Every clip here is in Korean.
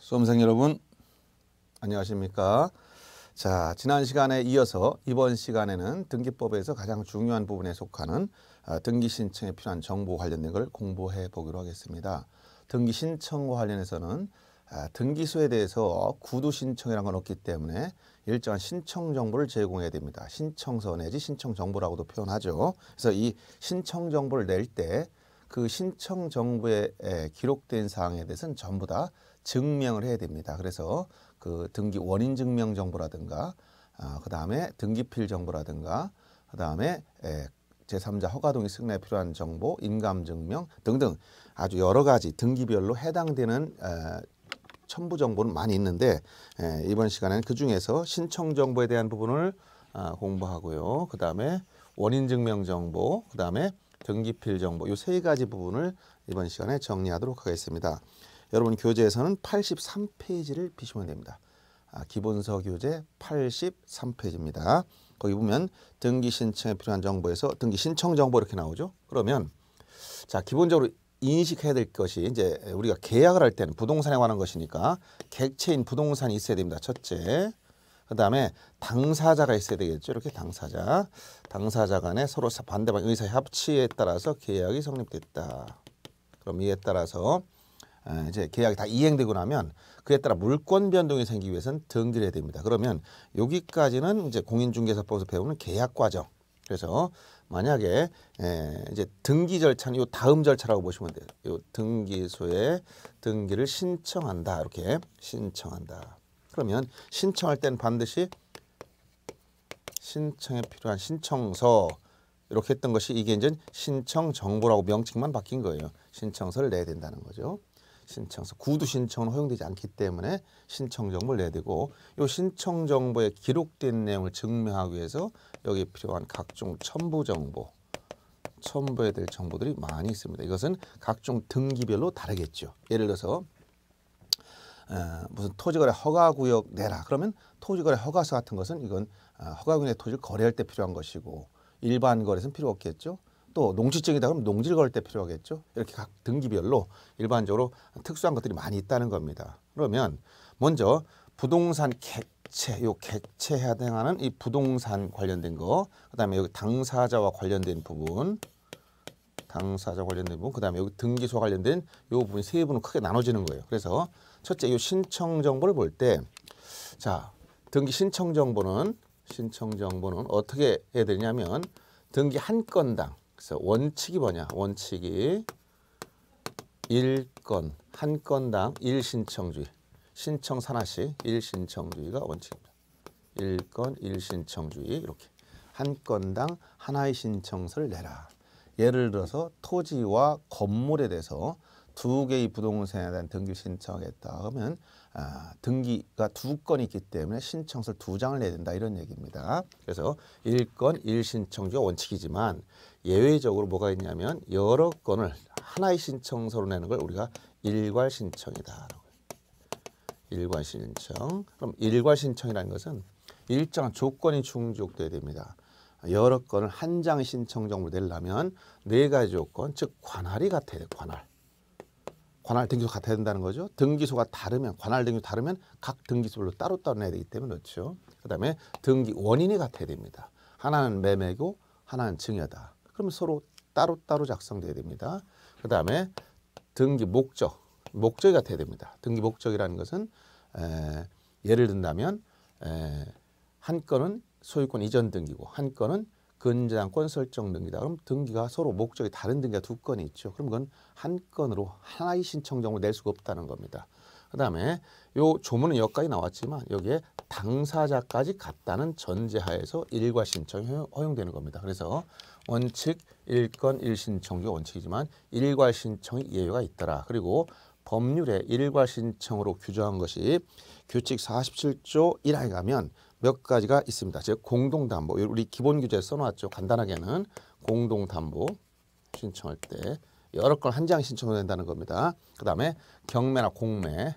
수험생 여러분 안녕하십니까? 자, 지난 시간에 이어서 이번 시간에는 등기법에서 가장 중요한 부분에 속하는 아, 등기 신청에 필요한 정보 관련된 걸 공부해 보기로 하겠습니다. 등기 신청과 관련해서는 아, 등기소에 대해서 구두 신청이라는 건 없기 때문에 일정한 신청 정보를 제공해야 됩니다. 신청서 내지 신청 정보라고도 표현하죠. 그래서 이 신청 정보를 낼 때 그 신청 정보에 기록된 사항에 대해서는 전부 다 증명을 해야 됩니다. 그래서 그 등기 원인 증명 정보라든가 아, 그다음에 등기필 정보라든가 그다음에 에, 예, 제3자 허가 동의 승낙에 필요한 정보, 인감 증명 등등 아주 여러 가지 등기별로 해당되는 에, 아, 첨부 정보는 많이 있는데 에, 예, 이번 시간에는 그 중에서 신청 정보에 대한 부분을 아, 공부하고요. 그다음에 원인 증명 정보, 그다음에 등기필 정보 이세 가지 부분을 이번 시간에 정리하도록 하겠습니다. 여러분 교재에서는 83페이지를 피시면 됩니다. 아, 기본서 교재 83페이지입니다. 거기 보면 등기 신청에 필요한 정보에서 등기 신청 정보 이렇게 나오죠. 그러면 자 기본적으로 인식해야 될 것이 이제 우리가 계약을 할 때는 부동산에 관한 것이니까 객체인 부동산이 있어야 됩니다. 첫째. 그 다음에 당사자가 있어야 되겠죠. 이렇게 당사자. 당사자 간에 서로 반대방 의사 협치에 따라서 계약이 성립됐다. 그럼 이에 따라서 어, 이제 계약이 다 이행되고 나면 그에 따라 물권 변동이 생기기 위해서는 등기를 해야 됩니다. 그러면 여기까지는 이제 공인중개사법에서 배우는 계약 과정. 그래서 만약에 에, 예, 이제 등기 절차는 요 다음 절차라고 보시면 돼요. 요 등기소에 등기를 신청한다. 이렇게 신청한다. 그러면 신청할 때는 반드시 신청에 필요한 신청서 이렇게 했던 것이 이게 이제 신청 정보라고 명칭만 바뀐 거예요. 신청서를 내야 된다는 거죠. 신청서 구두 신청은 허용되지 않기 때문에 신청 정보를 내야 되고 이 신청 정보에 기록된 내용을 증명하기 위해서 여기 필요한 각종 첨부 정보 첨부해야 될 정보들이 많이 있습니다. 이것은 각종 등기별로 다르겠죠. 예를 들어서 어, 무슨 토지거래 허가구역 내라 그러면 토지거래 허가서 같은 것은 이건 어, 허가구역의 토지를 거래할 때 필요한 것이고 일반 거래는 필요 없겠죠. 또 농지증이다 그러면 농지를 걸 때 필요하겠죠. 이렇게 각 등기별로 일반적으로 특수한 것들이 많이 있다는 겁니다. 그러면 먼저 부동산 객체, 요 객체에 해당하는 이 부동산 관련된 거, 그다음에 여기 당사자와 관련된 부분, 당사자 관련된 부분, 그다음에 여기 등기소 와 관련된 요 부분 세 부분 크게 나눠지는 거예요. 그래서 첫째 요 신청 정보를 볼 때, 자 등기 신청 정보는 신청 정보는 어떻게 해야 되냐면 등기 한 건당 그래서 원칙이 뭐냐? 원칙이 1건, 한 건당 1신청주의. 신청 산하시씩 1신청주의가 원칙입니다. 1건, 1신청주의 이렇게. 한 건당 하나의 신청서를 내라. 예를 들어서 토지와 건물에 대해서 두 개의 부동산에 대한 등기 신청했다 하면 아, 등기가 두 건이 있기 때문에 신청서를 두 장을 내야 된다 이런 얘기입니다. 그래서 일 건 일신청주가 원칙이지만 예외적으로 뭐가 있냐면 여러 건을 하나의 신청서로 내는 걸 우리가 일괄 신청이다. 일괄 신청. 그럼 일괄 신청이라는 것은 일정한 조건이 충족돼야 됩니다. 여러 건을 한 장 신청정으로 내려면 네 가지 조건, 즉 관할이 같아야 돼, 관할. 관할 등기소 같아야 된다는 거죠. 등기소가 다르면 관할 등기소 다르면 각 등기소별로 따로따로 내야 되기 때문에 그렇죠. 그다음에 등기 원인이 같아야 됩니다. 하나는 매매고 하나는 증여다. 그러 서로 따로따로 작성돼야 됩니다. 그다음에 등기 목적 목적이 같아야 됩니다. 등기 목적이라는 것은 에, 예를 든다면 에, 한 건은 소유권 이전 등기고 한 건은 근저당권 설정 등기다. 그럼 등기가 서로 목적이 다른 등기가 두 건이 있죠. 그럼 그건 한 건으로 하나의 신청정보를 낼 수가 없다는 겁니다. 그다음에 요 조문은 여기까지 나왔지만 여기에 당사자까지 갔다는 전제하에서 일과 신청이 허용되는 겁니다. 그래서 원칙 일건일신청이 원칙이지만 일괄 신청이 예외가 있더라. 그리고 법률에 일괄 신청으로 규정한 것이 규칙 사십칠조일항에 가면 몇 가지가 있습니다. 즉 공동담보, 우리 기본 규제에 써놨죠. 간단하게는 공동담보 신청할 때 여러 건 한 장 신청된다는 겁니다. 그 다음에 경매나 공매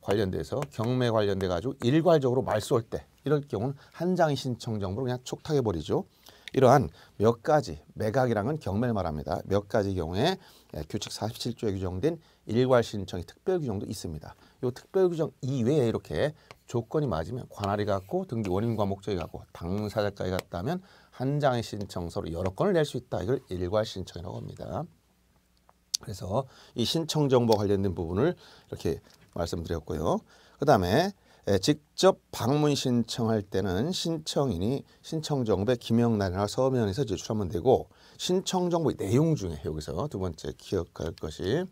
관련돼서 경매 관련돼 가지고 일괄적으로 말소할 때 이럴 경우는 한 장 신청 정보를 그냥 촉탁해 버리죠. 이러한 몇 가지 매각이랑은 경매를 말합니다. 몇 가지 경우에 규칙 47조에 규정된 일괄 신청의 특별 규정도 있습니다. 요 특별규정 이외에 이렇게 조건이 맞으면 관할이 같고 등기 원인과 목적이 같고 당사자까지 같다면 한 장의 신청서로 여러 건을 낼 수 있다. 이걸 일괄 신청이라고 합니다. 그래서 이 신청 정보 관련된 부분을 이렇게 말씀드렸고요. 그다음에 직접 방문 신청할 때는 신청인이 신청 정보의 기명란이나 서면에서 제출하면 되고 신청 정보의 내용 중에 여기서 두 번째 기억할 것이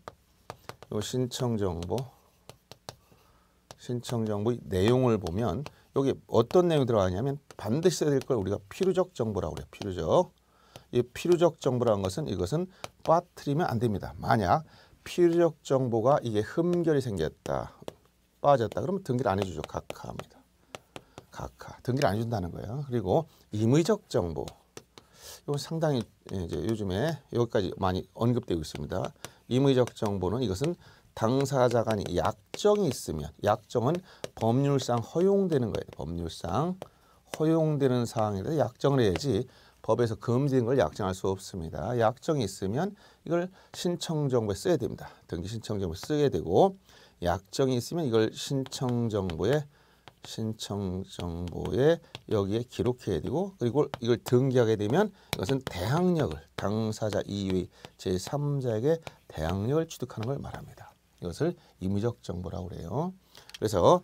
요 신청 정보 신청 정보 의 내용을 보면 여기 어떤 내용이 들어가냐면 반드시 써야 될 걸 우리가 필요적 정보라고 그래요. 필요적. 이 필요적 정보라는 것은 이것은 빠뜨리면 안 됩니다. 만약 필요적 정보가 이게 흠결이 생겼다. 빠졌다. 그러면 등기를 안 해주죠. 각하합니다. 각하. 등기를 안 해준다는 거예요. 그리고 임의적 정보. 이건 상당히 이제 요즘에 여기까지 많이 언급되고 있습니다. 임의적 정보는 이것은 당사자 간에 약정이 있으면 약정은 법률상 허용되는 거예요. 법률상 허용되는 사항에 대해 약정을 해야지 법에서 금지된걸 약정할 수 없습니다. 약정이 있으면 이걸 신청정보에 써야 됩니다. 등기 신청정보에 쓰게 되고 약정이 있으면 이걸 신청정보에 신청정보에 여기에 기록해야 되고 그리고 이걸 등기하게 되면 이것은 대항력을 당사자 이외 제3자에게 대항력을 취득하는 걸 말합니다. 이것을 임의적 정보라고 그래요. 그래서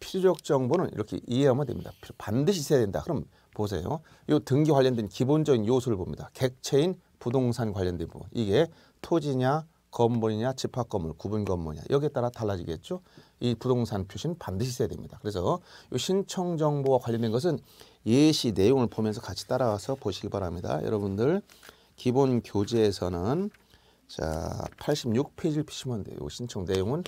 필요적 정보는 이렇게 이해하면 됩니다. 반드시 있어야 된다. 그럼 보세요. 요 등기 관련된 기본적인 요소를 봅니다. 객체인 부동산 관련된 부분. 이게 토지냐 건물이냐 집합 건물 구분 건물이냐 여기에 따라 달라지겠죠. 이 부동산 표시는 반드시 있어야 됩니다. 그래서 요 신청 정보와 관련된 것은 예시 내용을 보면서 같이 따라와서 보시기 바랍니다. 여러분들 기본 교재에서는 자, 86페이지를 피시면 돼요. 신청 내용은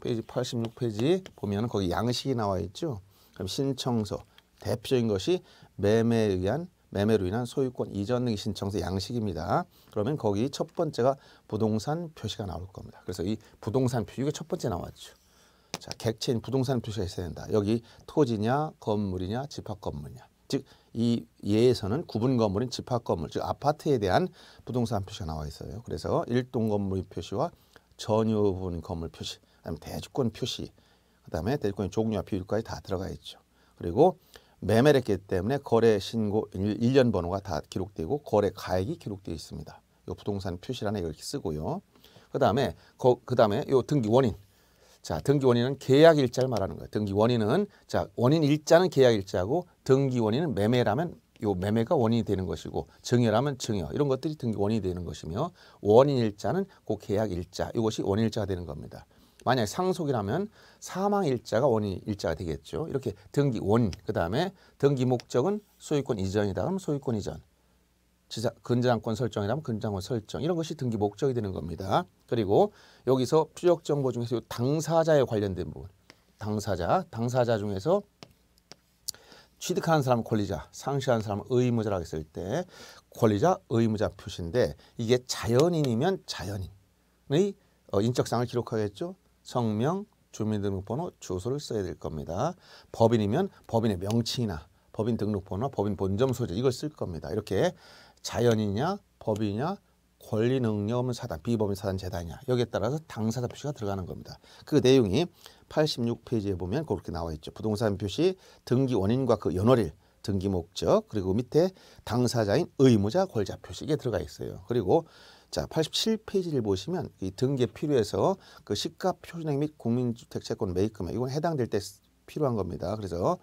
페이지 86페이지 보면 거기 양식이 나와 있죠. 그럼 신청서 대표적인 것이 매매에 의한 매매로 인한 소유권 이전 등기 신청서 양식입니다. 그러면 거기 첫 번째가 부동산 표시가 나올 겁니다. 그래서 이 부동산 표시 이게 첫 번째 나왔죠. 자, 객체인 부동산 표시가 있어야 된다. 여기 토지냐, 건물이냐, 집합 건물이냐. 즉이 예에서는 구분 건물인 집합 건물, 즉 아파트에 대한 부동산 표시가 나와 있어요. 그래서 일동 건물 표시와 전유 부분 건물 표시, 그다음에 대주권 표시, 그다음에 대주권 의 종류와 비율까지 다 들어가 있죠. 그리고 매매를 했기 때문에 거래 신고 일련 번호가 다 기록되고 거래 가액이 기록되어 있습니다. 이 부동산 표시란는이 이렇게 쓰고요. 그다음에 그, 그다음에 요 등기 원인 자, 등기 원인은 계약 일자를 말하는 거예요. 등기 원인은 자, 원인 일자는 계약 일자고 등기 원인은 매매라면 요 매매가 원인이 되는 것이고 증여라면 증여 이런 것들이 등기 원인이 되는 것이며 원인 일자는 그 계약 일자 이것이 원인 일자가 되는 겁니다. 만약 상속이라면 사망 일자가 원인 일자가 되겠죠. 이렇게 등기 원인 그다음에 등기 목적은 소유권 이전이다. 그럼 소유권 이전. 지자, 근저당권 설정이라면 근저당권 설정 이런 것이 등기 목적이 되는 겁니다. 그리고 여기서 추적 정보 중에서 당사자에 관련된 부분 당사자 당사자 중에서 취득한 사람 권리자 상시한 사람 의무자라고 했을 때 권리자 의무자 표시인데 이게 자연인이면 자연인의 어, 인적사항을 기록하겠죠. 성명, 주민등록번호, 주소를 써야 될 겁니다. 법인이면 법인의 명칭이나 법인 등록번호 법인 본점 소재 이걸 쓸 겁니다. 이렇게 자연이냐 법이냐 권리 능력 없는 사단 비법인 사단 재단이냐 여기에 따라서 당사자 표시가 들어가는 겁니다. 그 내용이 86페이지에 보면 그렇게 나와 있죠. 부동산 표시 등기 원인과 그 연월일 등기 목적 그리고 밑에 당사자인 의무자 권자 표시 이게 들어가 있어요. 그리고 자 87페이지를 보시면 이 등기에 필요해서 그 시가 표준액 및 국민주택채권 매입금액 이건 해당될 때 필요한 겁니다. 그래서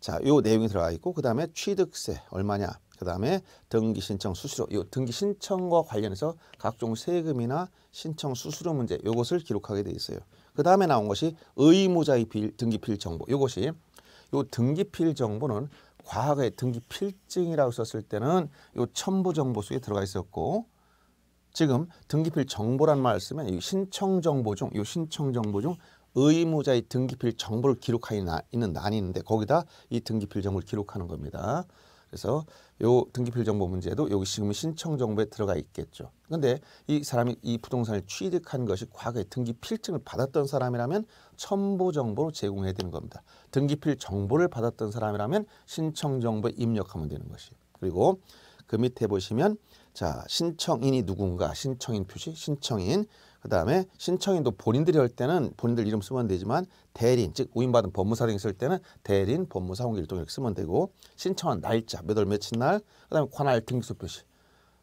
자요 내용이 들어가 있고 그 다음에 취득세 얼마냐 그다음에 등기 신청 수수료 이 등기 신청과 관련해서 각종 세금이나 신청 수수료 문제 요것을 기록하게 돼 있어요. 그다음에 나온 것이 의무자의 필, 등기필 정보. 요것이 요 등기필 정보는 과거에 등기필증이라고 썼을 때는 요 첨부 정보속에 들어가 있었고 지금 등기필 정보란 말 쓰면 이 신청 정보 중 요 신청 정보 중 의무자의 등기필 정보를 기록하 있는 난이 있는데 거기다 이 등기필 정보를 기록하는 겁니다. 그래서 요 등기필 정보 문제도 여기 지금 신청 정보에 들어가 있겠죠. 그런데이 사람이 이 부동산을 취득한 것이 과거에 등기필증을 받았던 사람이라면 첨부 정보로 제공해야 되는 겁니다. 등기필 정보를 받았던 사람이라면 신청 정보에 입력하면 되는 것이. 에요 그리고 그 밑에 보시면 자 신청인이 누군가 신청인 표시 신청인 그 다음에 신청인도 본인들이 할 때는 본인들 이름 쓰면 되지만 대리인 즉 우인받은 법무사령이 있을 때는 대리인 법무사홍기 일동 이렇게 쓰면 되고 신청한 날짜 몇 월 며칠 날그 다음에 관할 등기소 표시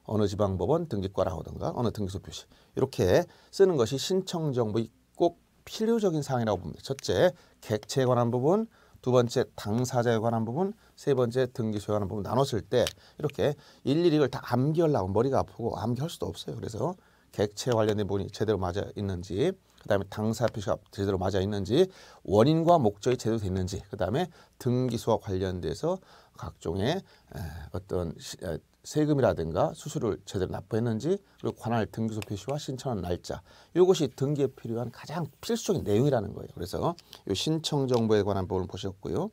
어느 지방법원 등기과라든가 어느 등기소 표시 이렇게 쓰는 것이 신청 정보의 꼭 필요적인 사항이라고 봅니다. 첫째 객체에 관한 부분 두 번째 당사자에 관한 부분, 세 번째 등기소에 관한 부분 나눴을 때 이렇게 일일이 이걸 다암기하려고 머리가 아프고 암기할 수도 없어요. 그래서 객체 관련된 부분이 제대로 맞아 있는지 그다음에 당사 표시가 제대로 맞아 있는지 원인과 목적이 제대로 돼 있는지 그다음에 등기소와 관련돼서 각종의 어떤 세금이라든가 수수료를 제대로 납부했는지 그리고 관할 등기소 표시와 신청한 날짜 이것이 등기에 필요한 가장 필수적인 내용이라는 거예요. 그래서 이 신청 정보에 관한 부분을 보셨고요.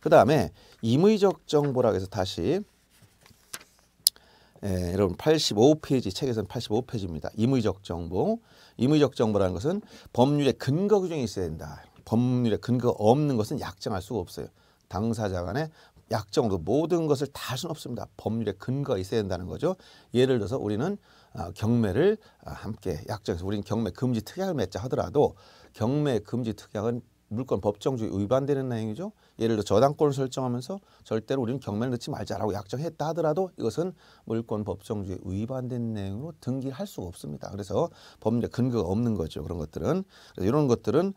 그다음에 임의적 정보라고 해서 다시 예, 여러분 85페이지 책에서는 85페이지입니다. 임의적 정보. 임의적 정보라는 것은 법률의 근거 규정이 있어야 된다. 법률의 근거 없는 것은 약정할 수가 없어요. 당사자 간에 약정으 모든 것을 다 할 수는 없습니다. 법률의 근거가 있어야 된다는 거죠. 예를 들어서 우리는 어, 경매를 아, 함께 약정해서 우리는 경매 금지 특약을 맺자 하더라도 경매 금지 특약은 물권 법정주의 위반되는 내용이죠. 예를 들어 저당권을 설정하면서 절대로 우리는 경매를 넣지 말자라고 약정했다 하더라도 이것은 물권 법정주의 위반된 내용으로 등기할 수가 없습니다. 그래서 법률에 근거가 없는 거죠. 그런 것들은 이런 것들은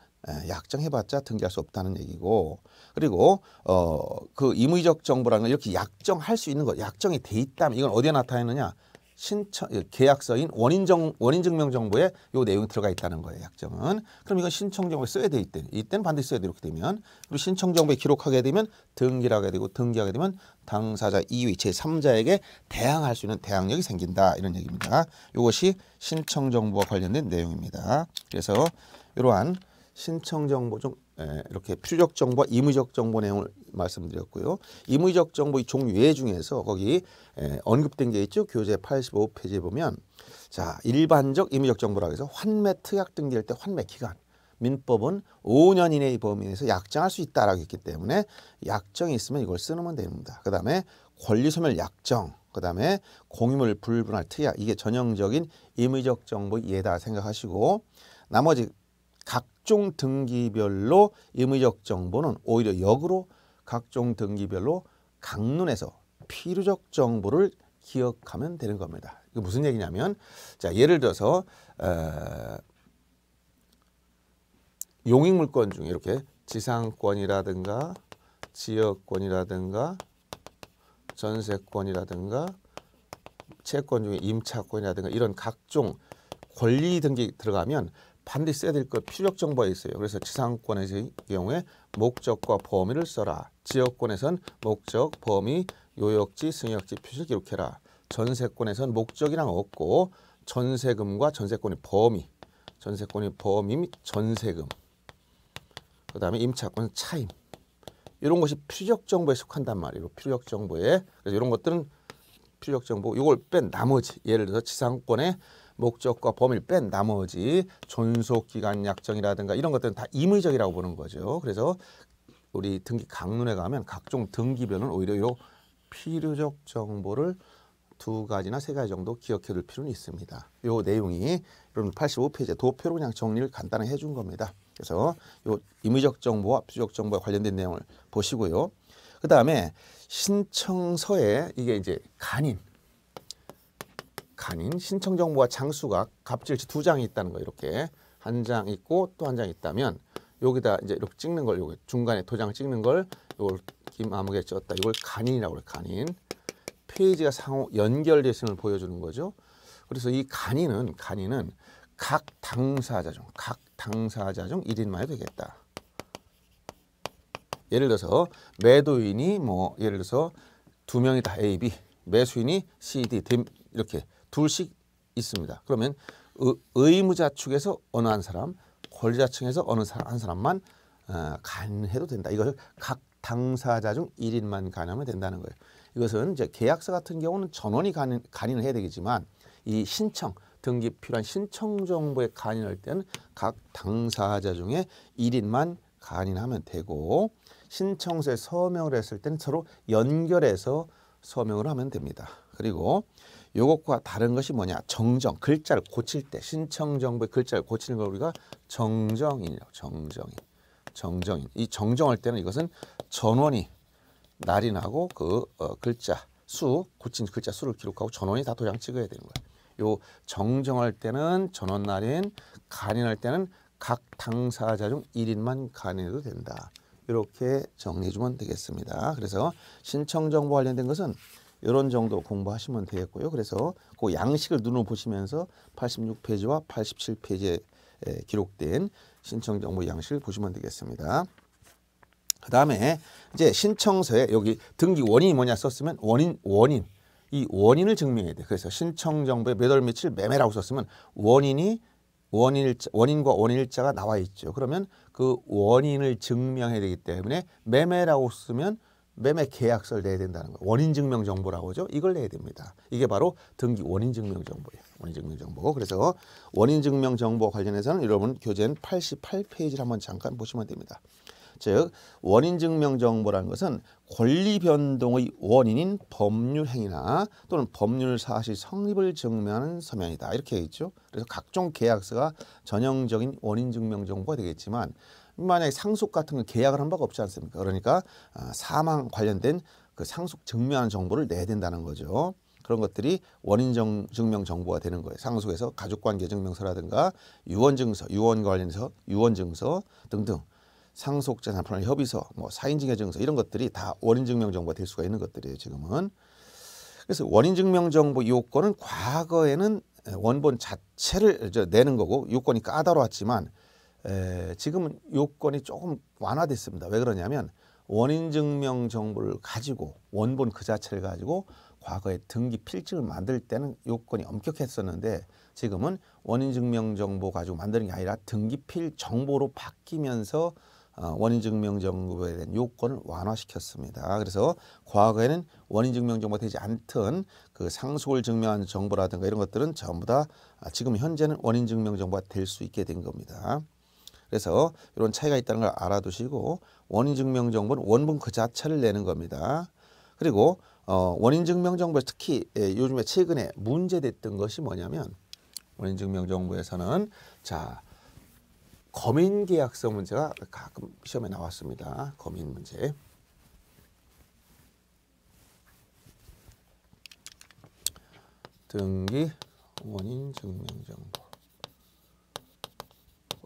약정해봤자 등기할 수 없다는 얘기고 그리고 어그 임의적 정보라는 건 이렇게 약정할 수 있는 거 약정이 돼 있다면 이건 어디에 나타나느냐 신청 예, 계약서인 원인정 원인증명 정보에 요 내용이 들어가 있다는 거예요 약정은 그럼 이건 신청 정보에 써야 돼 이때 이때는 반드시 써야 돼 이렇게 되면 그리고 신청 정보에 기록하게 되면 등기를 하게 되고 등기하게 되면 당사자 이위 제3자에게 대항할 수 있는 대항력이 생긴다 이런 얘기입니다 이것이 신청 정보와 관련된 내용입니다 그래서 이러한 신청 정보 중 예, 이렇게 필요적 정보와 임의적 정보 내용을 말씀드렸고요. 임의적 정보 의 종류의 중에서 거기 예, 언급된 게 있죠. 교재 85페이지에 보면 자 일반적 임의적 정보라고 해서 환매 특약 등기할 때 환매 기간 민법은 5년 이내의 범위 내 에서 약정할 수 있다라고 했기 때문에 약정이 있으면 이걸 쓰면 됩니다. 그 다음에 권리소멸 약정 그 다음에 공유물 불분할 특약 이게 전형적인 임의적 정보 예다 생각하시고 나머지 각종 등기별로 임의적 정보는 오히려 역으로 각종 등기별로 강론해서 필요적 정보를 기억하면 되는 겁니다. 이게 무슨 얘기냐면 자 예를 들어서 어, 용익물권 중에 이렇게 지상권이라든가 지역권이라든가 전세권이라든가 채권 중에 임차권이라든가 이런 각종 권리 등기 들어가면 반드시 써야 될것 필력 정보가 있어요. 그래서 지상권의 경우에 목적과 범위를 써라. 지역권에선 목적, 범위, 요역지, 승역지 표시를 기록해라. 전세권에선 목적이랑 없고 전세금과 전세권의 범위, 전세권의 범위 및 전세금, 그 다음에 임차권 차임 이런 것이 필력 정보에 속한단 말이에요. 필력 정보에 그래서 이런 것들은 필력 정보 이걸 뺀 나머지 예를 들어서 지상권에 목적과 범위를 뺀 나머지 존속기간 약정이라든가 이런 것들은 다 임의적이라고 보는 거죠. 그래서 우리 등기 강론에 가면 각종 등기별은 오히려 요 필요적 정보를 두 가지나 세 가지 정도 기억해둘 필요는 있습니다. 요 내용이 여러분 85페이지에 도표로 그냥 정리를 간단히 해준 겁니다. 그래서 요 임의적 정보와 필요적 정보와 관련된 내용을 보시고요. 그 다음에 신청서에 이게 이제 간인 간인, 신청 정보와 장수가 갑질지 두 장이 있다는 거 이렇게 한 장 있고 또 한 장 있다면 여기다 이제 이렇게 찍는 걸 여기 중간에 도장을 찍는 걸 이걸 김아무개 찍었다. 이걸 간인이라고 그래. 간인. 페이지가 상호 연결돼 있음을 보여주는 거죠. 그래서 이 간인은 간인은 각 당사자 중 각 당사자 중 1인만이 되겠다. 예를 들어서 매도인이 뭐 예를 들어서 두 명이 다 A, B, 매수인이 C, D 이렇게 둘씩 있습니다. 그러면 의무자 측에서 어느 한 사람, 권리자 층에서 어느 한 사람만 어, 간해도 된다. 이것을 각 당사자 중 1인만 간하면 된다는 거예요. 이것은 이제 계약서 같은 경우는 전원이 간인, 간인을 해야 되겠지만 이 신청, 등기 필요한 신청 정보에 간인할 때는 각 당사자 중에 1인만 간인하면 되고 신청서에 서명을 했을 때는 서로 연결해서 서명을 하면 됩니다. 그리고 요것과 다른 것이 뭐냐? 정정 글자를 고칠 때 신청 정부의 글자를 고치는 걸 우리가 정정인이라고 정정인. 정정인. 이 정정할 때는 이것은 전원이 날인하고 그 어, 글자 수 고친 글자 수를 기록하고 전원이 다 도장 찍어야 되는 거예요. 요 정정할 때는 전원 날인, 간인할 때는 각 당사자 중 1인만 간인해도 된다. 이렇게 정리해 주면 되겠습니다. 그래서 신청 정보 관련된 것은 이런 정도 공부하시면 되겠고요. 그래서 그 양식을 눈으로 보시면서 86페이지와 87페이지에 기록된 신청 정보 양식을 보시면 되겠습니다. 그 다음에 이제 신청서에 여기 등기 원인이 뭐냐 썼으면 원인 원인 이 원인을 증명해야 돼. 그래서 신청 정보에 몇월 며칠 매매라고 썼으면 원인이 원인 원인과 원일자가 나와 있죠. 그러면 그 원인을 증명해야 되기 때문에 매매라고 쓰면 매매 계약서를 내야 된다는 거예요. 원인증명 정보라고 하죠. 이걸 내야 됩니다. 이게 바로 등기 원인증명 정보예요. 원인증명 정보. 고 그래서 원인증명 정보 관련해서는 여러분 교재는 88페이지를 한번 잠깐 보시면 됩니다. 즉 원인증명 정보라는 것은 권리 변동의 원인인 법률 행위나 또는 법률 사실 성립을 증명하는 서면이다 이렇게 있죠. 그래서 각종 계약서가 전형적인 원인증명 정보가 되겠지만 만약에 상속 같은 걸 계약을 한 바가 없지 않습니까? 그러니까 아, 사망 관련된 그 상속 증명한 정보를 내야 된다는 거죠. 그런 것들이 원인 정, 증명 정보가 되는 거예요. 상속에서 가족관계 증명서라든가 유언증서, 유언 관련해서 유언증서 등등 상속재산 편의 협의서, 뭐 사인증여증서 이런 것들이 다 원인 증명 정보가 될 수가 있는 것들이에요. 지금은 그래서 원인 증명 정보 요건은 과거에는 원본 자체를 내는 거고 요건이 까다로웠지만 에, 지금은 요건이 조금 완화됐습니다. 왜 그러냐면 원인 증명 정보를 가지고 원본 그 자체를 가지고 과거에 등기 필증을 만들 때는 요건이 엄격했었는데 지금은 원인 증명 정보 가지고 만드는 게 아니라 등기 필 정보로 바뀌면서 어, 원인 증명 정보에 대한 요건을 완화시켰습니다. 그래서 과거에는 원인 증명 정보가 되지 않던 그 상속을 증명하는 정보라든가 이런 것들은 전부 다 아, 지금 현재는 원인 증명 정보가 될 수 있게 된 겁니다. 그래서 이런 차이가 있다는 걸 알아두시고 원인증명정보는 원본 그 자체를 내는 겁니다. 그리고 어, 원인증명정보 특히 예, 요즘에 최근에 문제됐던 것이 뭐냐면 원인증명정보에서는 자 검인계약서 문제가 가끔 시험에 나왔습니다. 검인 문제. 등기 원인 증명정보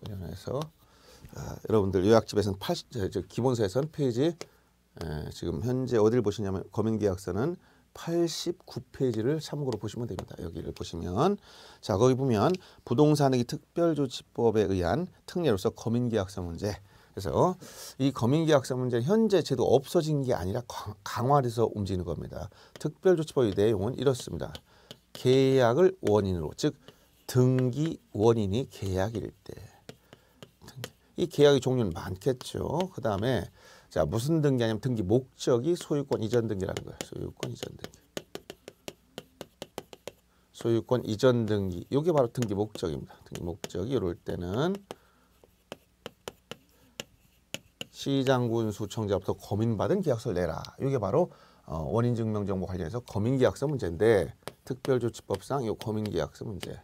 관련해서 아, 여러분들 요약집에서는 80, 기본서에서는 페이지 에, 지금 현재 어디를 보시냐면 검인계약서는 89페이지를 참고로 보시면 됩니다. 여기를 보시면 자 거기 보면 부동산의 특별조치법에 의한 특례로서 검인계약서 문제 그래서 이 검인계약서 문제 현재 제도 없어진 게 아니라 강화돼서 움직이는 겁니다. 특별조치법의 내용은 이렇습니다. 계약을 원인으로 즉 등기 원인이 계약일 때이 계약의 종류는 많겠죠. 그 다음에 자 무슨 등기냐면 등기 목적이 소유권 이전 등기라는 거예요. 소유권 이전 등기. 소유권 이전 등기. 이게 바로 등기 목적입니다. 등기 목적이 이럴 때는 시장군 수청자부터 검인받은 계약서를 내라. 이게 바로 어, 원인증명정보 관련해서 검인계약서 문제인데 특별조치법상 이 검인계약서 문제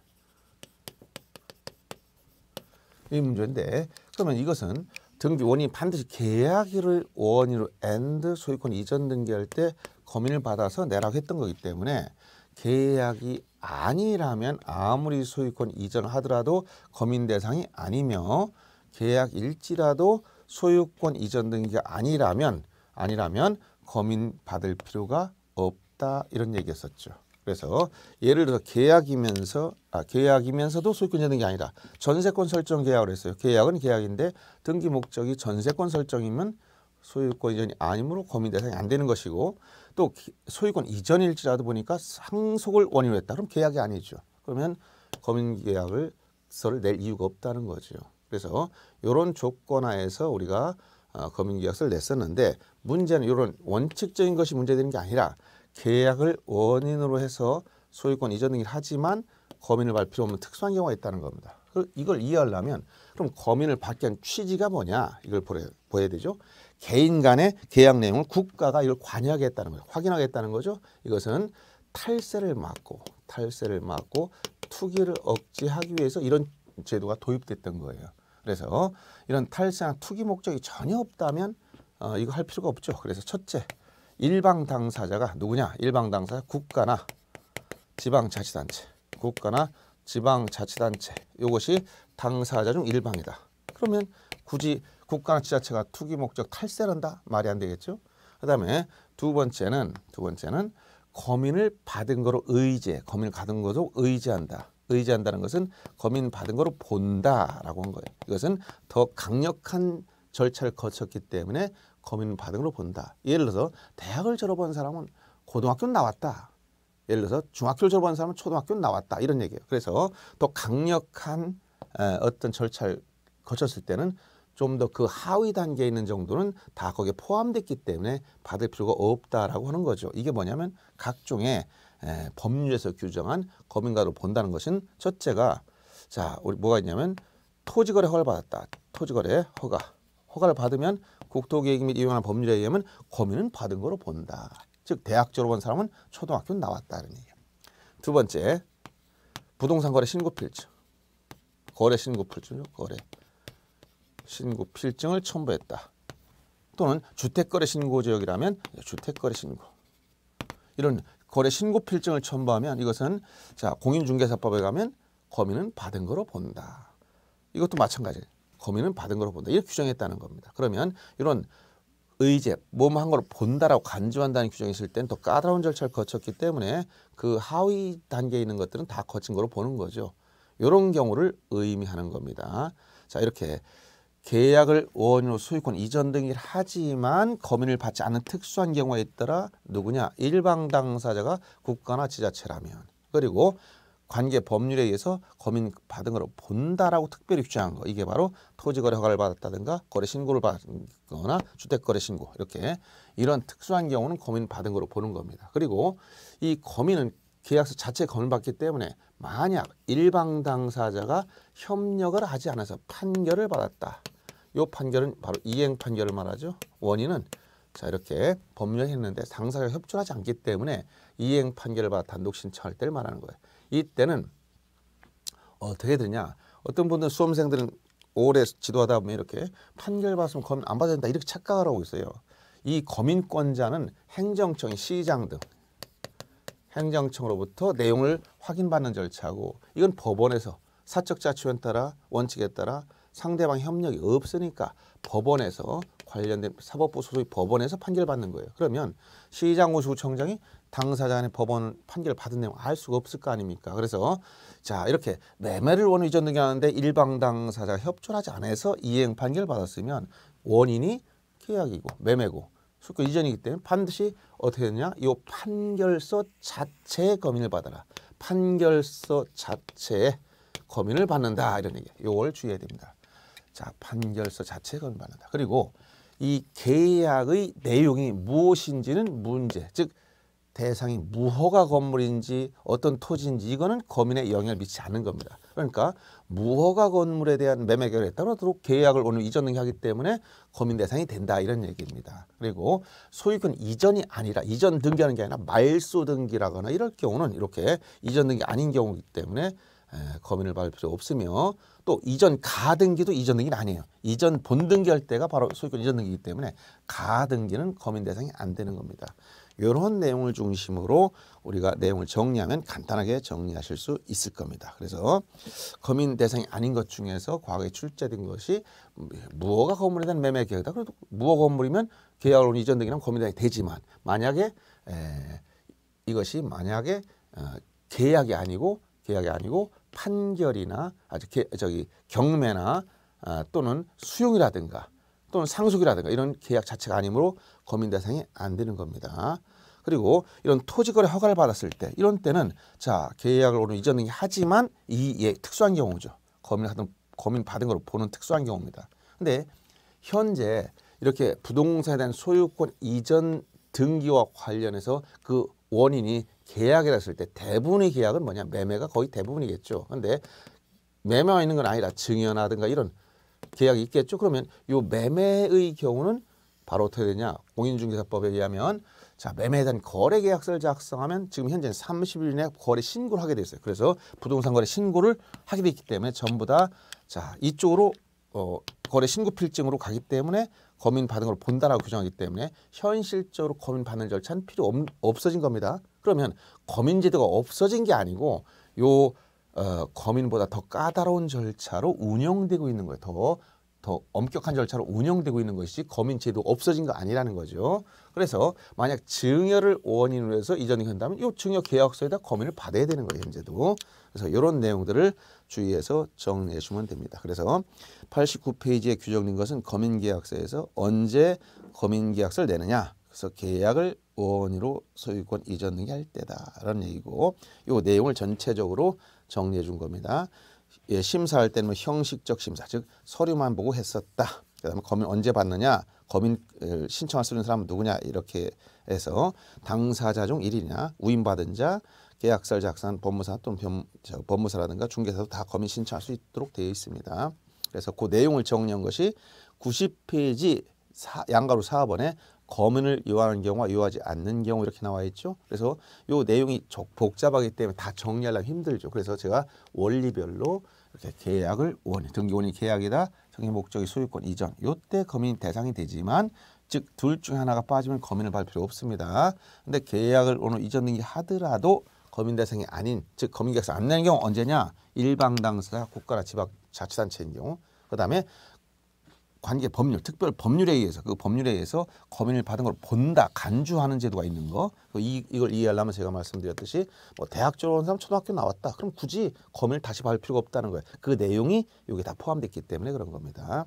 이 문제인데 그러면 이것은 등기 원인 이 반드시 계약일을 원인으로 엔드 소유권 이전 등기할 때 검인을 받아서 내라고 했던 거기 때문에 계약이 아니라면 아무리 소유권 이전하더라도 검인 대상이 아니며 계약일지라도 소유권 이전 등기가 아니라면 아니라면 검인 받을 필요가 없다 이런 얘기였었죠. 그래서 예를 들어 계약이면서 아 계약이면서도 소유권 이는게 아니다. 전세권 설정 계약을 했어요. 계약은 계약인데 등기 목적이 전세권 설정이면 소유권 이전이 아니므로 고민 대상이 안 되는 것이고 또 소유권 이전일지라도 보니까 상속을 원인으로 했다. 그럼 계약이 아니죠. 그러면 거민 계약을 서를 낼 이유가 없다는 거죠. 그래서 이런 조건 하에서 우리가 어, 거민 계약서를 냈었는데 문제는 이런 원칙적인 것이 문제되는 게 아니라 계약을 원인으로 해서 소유권 이전 등을 하지만 거민을 받을 필요 없는 특수한 경우가 있다는 겁니다. 이걸 이해하려면 그럼 거민을 받게 한 취지가 뭐냐 이걸 보여야 되죠. 개인 간의 계약 내용을 국가가 이걸 관여하겠다는 거죠. 확인하겠다는 거죠. 이것은 탈세를 막고 탈세를 막고 투기를 억제하기 위해서 이런 제도가 도입됐던 거예요. 그래서 이런 탈세나 투기 목적이 전혀 없다면 어, 이거 할 필요가 없죠. 그래서 첫째 일방 당사자가 누구냐? 일방 당사 국가나 지방자치단체, 국가나 지방자치단체 이것이 당사자 중 일방이다. 그러면 굳이 국가나 지자체가 투기 목적 탈세한다 말이 안 되겠죠. 그다음에 두 번째는 두 번째는 검인을 받은 거로 의지해검인을 받은 거로 의지한다. 의지한다는 것은 검인 받은 거로 본다라고 한 거예요. 이것은 더 강력한 절차를 거쳤기 때문에 검인 바닥으로 본다. 예를 들어서 대학을 졸업한 사람은 고등학교 는 나왔다. 예를 들어서 중학교를 졸업한 사람은 초등학교 는 나왔다. 이런 얘기예요. 그래서 더 강력한 어떤 절차를 거쳤을 때는 좀 더 그 하위 단계에 있는 정도는 다 거기에 포함됐기 때문에 받을 필요가 없다라고 하는 거죠. 이게 뭐냐면 각종의 에, 법률에서 규정한 검인가로 본다는 것은 첫째가 자 우리 뭐가 있냐면 토지거래 허가를 받았다. 토지거래 허가 허가를 받으면 국토계획 및 이용한 법률에 의하면 고민은 받은 거로 본다. 즉 대학 졸업한 사람은 초등학교 나왔다는 얘기두 번째, 부동산 거래 신고 필증. 거래 신고 필증 거래. 신고 필증을 첨부했다. 또는 주택거래 신고 지역이라면 주택거래 신고. 이런 거래 신고 필증을 첨부하면 이것은 자 공인중개사법에 가면 거민은 받은 거로 본다. 이것도 마찬가지예요. 범인은 받은 걸로 본다. 이렇게 규정했다는 겁니다. 그러면 이런 의제, 몸한걸 본다라고 간주한다는 규정이 있을 땐 더 까다로운 절차를 거쳤기 때문에 그 하위 단계에 있는 것들은 다 거친 걸로 보는 거죠. 이런 경우를 의미하는 겁니다. 자 이렇게 계약을 원인으로 소유권 이전 등을 하지만 거민을 받지 않는 특수한 경우에 더라 누구냐 일방 당사자가 국가나 지자체라면 그리고 관계 법률에 의해서 검인 받은 걸 본다라고 특별히 규정한 거 이게 바로 토지거래 허가를 받았다든가 거래 신고를 받거나 주택거래 신고 이렇게 이런 특수한 경우는 검인 받은 거로 보는 겁니다. 그리고 이 검인은 계약서 자체 검을 받기 때문에 만약 일방 당사자가 협력을 하지 않아서 판결을 받았다. 요 판결은 바로 이행 판결을 말하죠. 원인은 자 이렇게 법률을 했는데 당사자가 협조하지 않기 때문에 이행 판결을 받아 단독 신청할 때를 말하는 거예요. 이때는 어떻게 되냐? 어떤 분들 수험생들은 오래 지도하다 보면 이렇게 판결 받으면 검안 받아야 된다 이렇게 착각을 하고 있어요. 이 거민권자는 행정청, 시장 등 행정청으로부터 내용을 확인받는 절차고 이건 법원에서 사적자치원 따라 원칙에 따라 상대방 협력이 없으니까 법원에서 관련된 사법부 소속 법원에서 판결받는 거예요. 그러면 시장우수청장이 당사자 간의 법원 판결 을 받은 내용 알 수가 없을 거 아닙니까? 그래서 자 이렇게 매매를 원의 이전 등기하는데 일방 당사자 협조를 하지 않아서 이행 판결 을 받았으면 원인이 계약이고 매매고 수권 이전이기 때문에 반드시 어떻게 되냐? 이 판결서 자체의 검인을 받아라. 판결서 자체의 검인을 받는다 이런 얘기. 요걸 주의해야 됩니다. 자 판결서 자체의 검인 받는다. 그리고 이 계약의 내용이 무엇인지는 문제, 즉 대상이 무허가 건물인지 어떤 토지인지 이거는 거민의 영향을 미치지 않는 겁니다. 그러니까 무허가 건물에 대한 매매 계약에 따라 계약을 오늘 이전 등기하기 때문에 거민 대상이 된다 이런 얘기입니다. 그리고 소유권 이전이 아니라 이전 등기하는 게 아니라 말소 등기라거나 이럴 경우는 이렇게 이전 등기 아닌 경우이기 때문에 에, 거민을 받을 필요 없으며 또 이전 가등기도 이전 등기는 아니에요. 이전 본등기할 때가 바로 소유권 이전 등기이기 때문에 가등기는 거민 대상이 안 되는 겁니다. 이런 내용을 중심으로 우리가 내용을 정리하면 간단하게 정리하실 수 있을 겁니다. 그래서 검인 대상이 아닌 것 중에서 과거에 출제된 것이 무허가 건물에 대한 매매 계약이다. 그래도 무허 건물이면 계약으로 이전되기는 검인 대상이 되지만 만약에 에, 이것이 만약에 어, 계약이 아니고 계약이 아니고 판결이나 아직 개, 저기 경매나 아, 또는 수용이라든가 또는 상속이라든가 이런 계약 자체가 아니므로 거민 대상이 안 되는 겁니다. 그리고 이런 토지거래 허가를 받았을 때 이런 때는 자 계약을 오늘 이전 등기 하지만 이 예, 특수한 경우죠. 거민 하던 거민 받은 걸 보는 특수한 경우입니다. 근데 현재 이렇게 부동산에 대한 소유권 이전 등기와 관련해서 그 원인이 계약이라했을 때 대부분의 계약은 뭐냐 매매가 거의 대부분이겠죠. 근데 매매와 있는 건 아니라 증여라든가 이런 계약이 있겠죠. 그러면 이 매매의 경우는 바로 어떻게 되냐. 공인중개사법에 의하면 자 매매에 대한 거래 계약서를 작성하면 지금 현재는 30일 이내 거래 신고를 하게 돼 있어요. 그래서 부동산 거래 신고를 하게 돼 있기 때문에 전부 다 자 이쪽으로 어, 거래 신고 필증으로 가기 때문에 검인 받은 걸 본다라고 규정하기 때문에 현실적으로 검인 받는 절차는 필요 없, 없어진 겁니다. 그러면 검인 제도가 없어진 게 아니고 요 범인보다 더 까다로운 절차로 운영되고 있는 거예요. 더, 더 엄격한 절차로 운영되고 있는 것이 지 검인제도 없어진 거 아니라는 거죠. 그래서 만약 증여를 원인으로 해서 이전이 한다면 이 증여 계약서에다 검인을 받아야 되는 거예요. 현재도. 그래서 이런 내용들을 주의해서 정리해 주면 됩니다. 그래서 89페이지에 규정된 것은 검인계약서에서 언제 검인계약서를 내느냐. 그래서 계약을 원인으로 소유권 이전 등기할 때다라는 얘기고 이 내용을 전체적으로 정리해 준 겁니다. 예, 심사할 때는 뭐 형식적 심사, 즉 서류만 보고 했었다. 그다음에 검인 언제 받느냐, 검인 신청할 수 있는 사람은 누구냐 이렇게 해서 당사자 중 1인이나 우임받은 자, 계약설 작성 법무사 또는 변, 저, 법무사라든가 중개사도 다 검인 신청할 수 있도록 되어 있습니다. 그래서 그 내용을 정리한 것이 90페이지 사, 양가로 4번에 거문을 요하는 경우와 요하지 않는 경우 이렇게 나와 있죠. 그래서 요 내용이 복잡하기 때문에 다 정리하려면 힘들죠. 그래서 제가 원리별로 이렇게 계약을 원인, 등기원인 계약이다, 등기 목적이 소유권 이전, 요때 거민 대상이 되지만 즉 둘 중 하나가 빠지면 거민을 받을 필요 없습니다. 근데 계약을 오늘 이전 등기 하더라도 거민 대상이 아닌 즉 거민 계약서 안 내는 경우 언제냐? 일방 당사 국가나 지방 자치단체인 경우 그다음에 관계 법률, 특별 법률에 의해서 그 법률에 의해서 검인을 받은 걸 본다, 간주하는 제도가 있는 거. 그 이, 이걸 이해하려면 제가 말씀드렸듯이 뭐 대학 졸업한 사람 초등학교 나왔다. 그럼 굳이 검인을 다시 받을 필요가 없다는 거예요. 그 내용이 여기 다 포함됐기 때문에 그런 겁니다.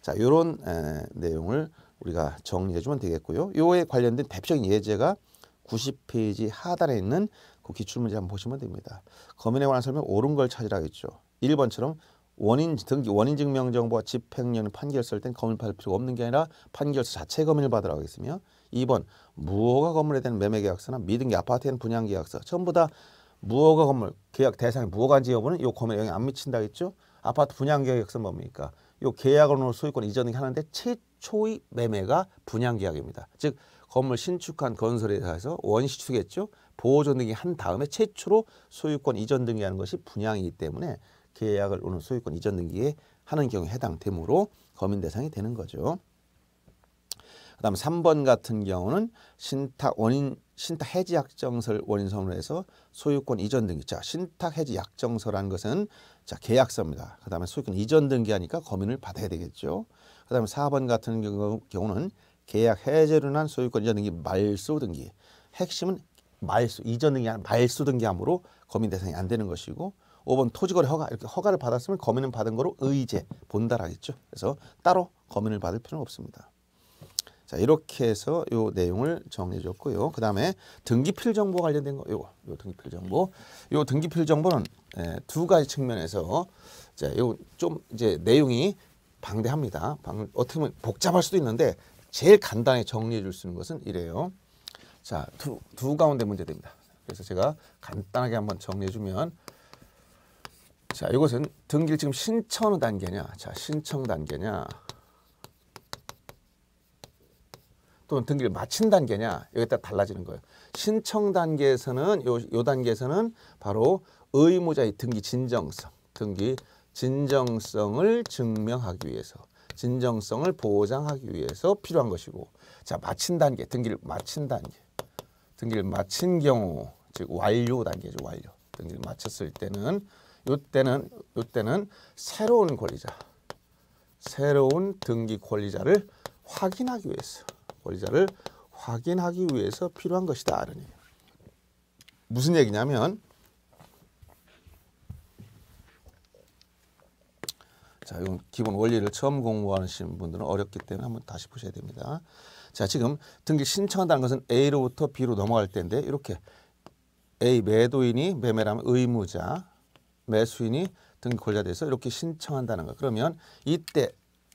자, 요런 에, 내용을 우리가 정리해 주면 되겠고요. 요에 관련된 대표적인 예제가 90페이지 하단에 있는 그 기출문제 한번 보시면 됩니다. 검인에 관한 설명 옳은 걸 찾으라겠죠. 1번처럼 원인 등기 원인 증명 정보와 집행령 판결서일 땐 검을 받을 필요가 없는 게 아니라 판결서 자체 검을 받으라고 했으며 2번 무허가 건물에 대한 매매 계약서나 미등기 아파트에 분양 계약서 전부 다 무허가 건물 계약 대상이 무허가인지 여부는 요물에 영향 안 미친다겠죠? 아파트 분양 계약서 는 뭡니까? 요 계약으로 소유권 이전 을 하는데 최초의 매매가 분양 계약입니다. 즉 건물 신축한 건설에대해서 원시 추겠죠 보호전 등이 한 다음에 최초로 소유권 이전 등기하는 것이 분양이기 때문에 계약을 오는 소유권 이전 등기에 하는 경우에 해당 되므로 검인 대상이 되는 거죠. 그다음 3번 같은 경우는 신탁 원인 신탁 해지 약정서를 원인 선으로 해서 소유권 이전 등기. 자, 신탁 해지 약정서라는 것은 자, 계약서입니다. 그다음에 소유권 이전 등기하니까 검인을 받아야 되겠죠. 그다음에 4번 같은 경우, 경우는 계약 해제로 난 소유권 이전 등기 말소 등기. 핵심은 말소 이전 등기 아 말소 등기함으로 검인 대상이 안 되는 것이고 5번 토지거래 허가 이렇게 허가를 받았으면 검인을 받은 거로 의제 본다라겠죠. 그래서 따로 검인을 받을 필요는 없습니다. 자 이렇게 해서 요 내용을 정리해 줬고요. 그 다음에 등기필 정보 관련된 거 요거 요 등기필 정보 요 등기필 정보는 예, 두 가지 측면에서 자 요 좀 이제 내용이 방대합니다. 방, 어떻게 보면 복잡할 수도 있는데 제일 간단히 정리해 줄 수 있는 것은 이래요. 자, 두, 두 가운데 문제됩니다. 그래서 제가 간단하게 한번 정리해 주면 자, 이것은 등기를 지금 신청 단계냐, 자, 신청 단계냐, 또는 등기를 마친 단계냐, 여기에 따라 달라지는 거예요. 신청 단계에서는, 요, 요 단계에서는 바로 의무자의 등기 진정성, 등기 진정성을 증명하기 위해서 진정성을 보장하기 위해서 필요한 것이고 자 마친 단계 등기를 마친 단계 등기를 마친 경우 즉 완료 단계죠 완료 등기를 마쳤을 때는 요때는 요때는 새로운 권리자, 새로운 등기 권리자를 확인하기 위해서 권리자를 확인하기 위해서 필요한 것이다. 이런 얘 무슨 얘기냐면 자, 이건 기본 원리를 처음 공부하시는 분들은 어렵기 때문에 한번 다시 보셔야 됩니다. 자, 지금 등기 신청한다는 것은 A로부터 B로 넘어갈 때인데 이렇게 A 매도인이 매매라면 의무자 매수인이 등기권자 돼서 이렇게 신청한다는 거. 그러면 이때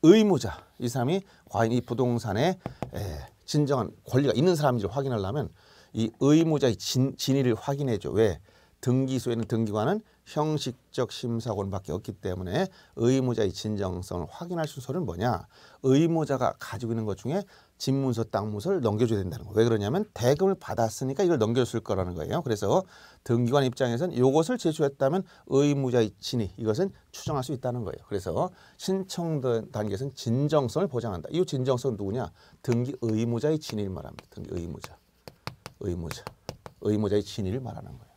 의무자 이 사람이 과연 이 부동산에 에, 진정한 권리가 있는 사람인지 확인하려면 이 의무자의 진, 진위를 확인해줘. 왜? 등기소에 는 등기관은 형식적 심사권밖에 없기 때문에 의무자의 진정성을 확인할 순서는 뭐냐? 의무자가 가지고 있는 것 중에 집 문서 땅 문서를 넘겨줘야 된다는 거예요. 왜 그러냐면 대금을 받았으니까 이걸 넘겨줄 거라는 거예요. 그래서 등기관 입장에서는 이것을 제출했다면 의무자의 진위 이것은 추정할 수 있다는 거예요. 그래서 신청 단계에서는 진정성을 보장한다. 이 진정성은 누구냐? 등기 의무자의 진위를 말합니다. 등기 의무자, 의무자, 의무자의 진위를 말하는 거예요.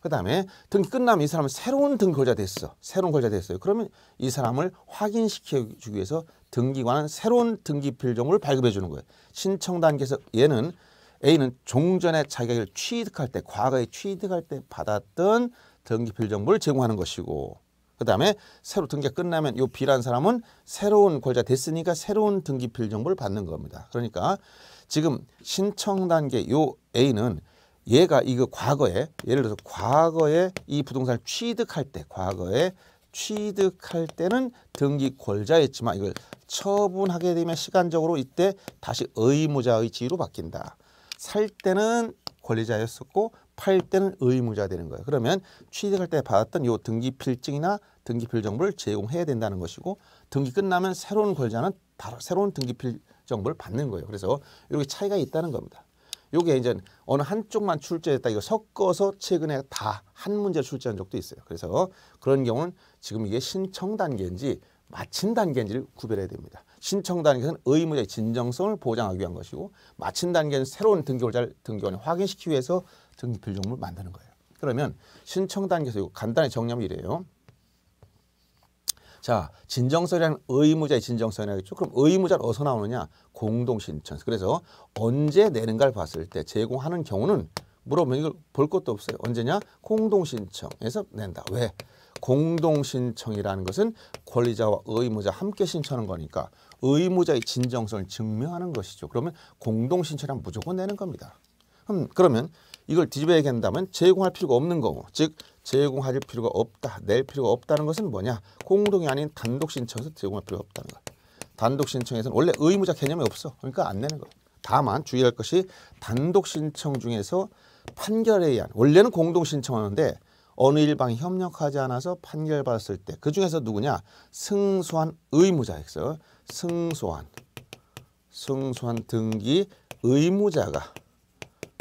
그 다음에 등기 끝나면 이 사람은 새로운 등기자 됐어. 새로운 걸자 됐어요. 그러면 이 사람을 확인시켜주기 위해서 등기관은 새로운 등기 필종을 발급해 주는 거예요. 신청 단계에서 얘는 A는 종전의 자격을 취득할 때 과거에 취득할 때 받았던 등기 필정보를 제공하는 것이고 그 다음에 새로 등기가 끝나면 요 B라는 사람은 새로운 권자 됐으니까 새로운 등기 필정보를 받는 겁니다. 그러니까 지금 신청 단계 요 A는 얘가 이거 그 과거에 예를 들어서 과거에 이 부동산을 취득할 때 과거에 취득할 때는 등기 권자였지만 이걸 처분하게 되면 시간적으로 이때 다시 의무자의 지위로 바뀐다. 살 때는 권리자였었고 팔 때는 의무자 되는 거예요. 그러면 취득할 때 받았던 요 등기 필증이나 등기 필정보를 제공해야 된다는 것이고 등기 끝나면 새로운 권리자는 다로, 새로운 등기 필정보를 받는 거예요. 그래서 이렇게 차이가 있다는 겁니다. 요게 이제 어느 한쪽만 출제했다 이거 섞어서 최근에 다 한 문제 출제한 적도 있어요. 그래서 그런 경우는 지금 이게 신청 단계인지 마친 단계인지를 구별해야 됩니다. 신청 단계는 의무자의 진정성을 보장하기 위한 것이고 마친 단계는 새로운 등기권자를 등기원에 확인시키기 위해서 등기필 종목을 만드는 거예요. 그러면 신청 단계에서 간단히 정리하면 이래요. 자, 진정성이라는 의무자의 진정성이라겠죠. 그럼 의무자를 어디서 나오느냐? 공동신청. 서 그래서 언제 내는가를 봤을 때 제공하는 경우는 물어보면 이걸 볼 것도 없어요. 언제냐? 공동신청에서 낸다. 왜? 공동 신청이라는 것은 권리자와 의무자 함께 신청하는 거니까 의무자의 진정성을 증명하는 것이죠. 그러면 공동 신청이란 무조건 내는 겁니다. 그럼 음, 그러면 이걸 뒤집어 얘기한다면 제공할 필요가 없는 거고 즉 제공할 필요가 없다 낼 필요가 없다는 것은 뭐냐 공동이 아닌 단독 신청에서 제공할 필요가 없다는 거 단독 신청에서는 원래 의무자 개념이 없어 그러니까 안 내는 거예요 다만 주의할 것이 단독 신청 중에서 판결에 의한 원래는 공동 신청하는데 어느 일방이 협력하지 않아서 판결받았을 때 그 중에서 누구냐 승소한 의무자에서 승소한 승소한 등기 의무자가